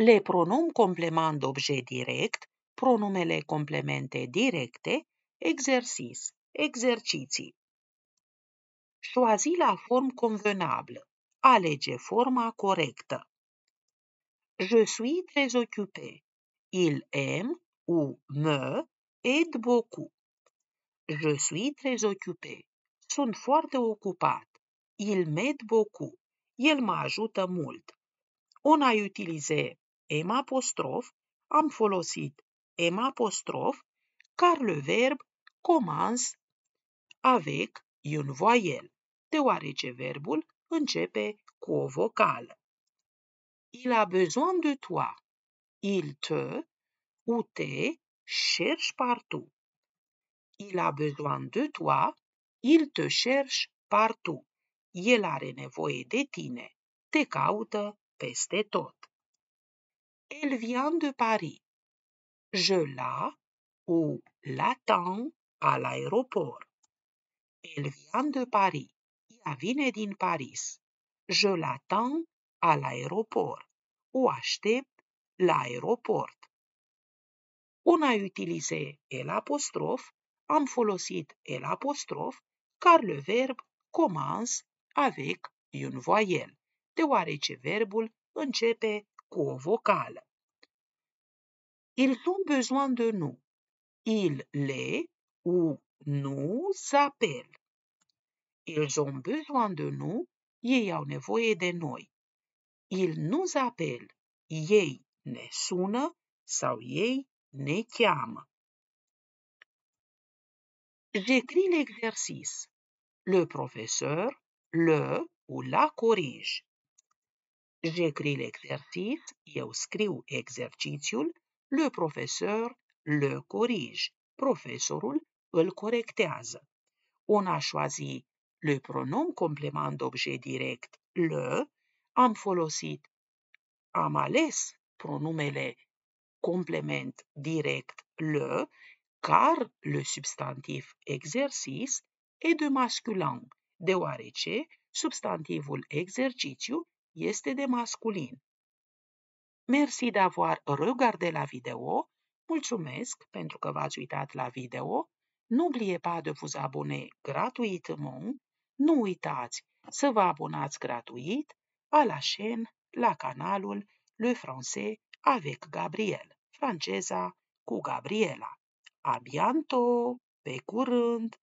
le pronom complement d'objet direct, pronumele complemente directe, exercis, exerciții. Choisi la formă convenabilă. Alege forma corectă. Je suis très occupé. Il aime ou me aide beaucoup. Je suis très occupé. Sunt foarte ocupat. Il m'aide beaucoup. El mă ajută mult. On a utilisé M apostrof, am folosit M apostrof, car le verb commence avec une voyelle, deoarece verbul începe cu o vocală. Il a besoin de toi. Il te ou te cherche partout. Il a besoin de toi. Il te cherche partout. El are nevoie de tine. Te caută peste tot. Elle vient de Paris. Je la ou l'attends à l'aéroport. Elle vient de Paris. Ea vine din Paris. Je l'attends à l'aéroport. O aștept l'aéroport. On a utilisé el apostrof, am folosit el apostrof, car le verb commence avec une voyelle, deoarece verbul începe Ils ont besoin de nous. Ils les ou nous appellent. Ils ont besoin de nous. de Ils nous appellent. ne suna ne J'écris l'exercice. Le professeur, le ou la corrige. J'écris l'exercice, eu scriu exercițiul, le profesor le corige, profesorul îl corectează. On a choisi le pronom complement d'objet direct, le, am folosit, am ales pronumele complement direct, le, car le substantiv exercice e de masculin, deoarece substantivul exercițiu este de masculin. Merci d'avoir regardé la vidéo. Mulțumesc pentru că v-ați uitat la video. Nu N'oubliez pas de vous abonner gratuitement. Nu uitați să vă abonați gratuit a la chaîne, la canalul Le Français avec Gabriel, franceza cu Gabriela. A bientôt! Pe curând!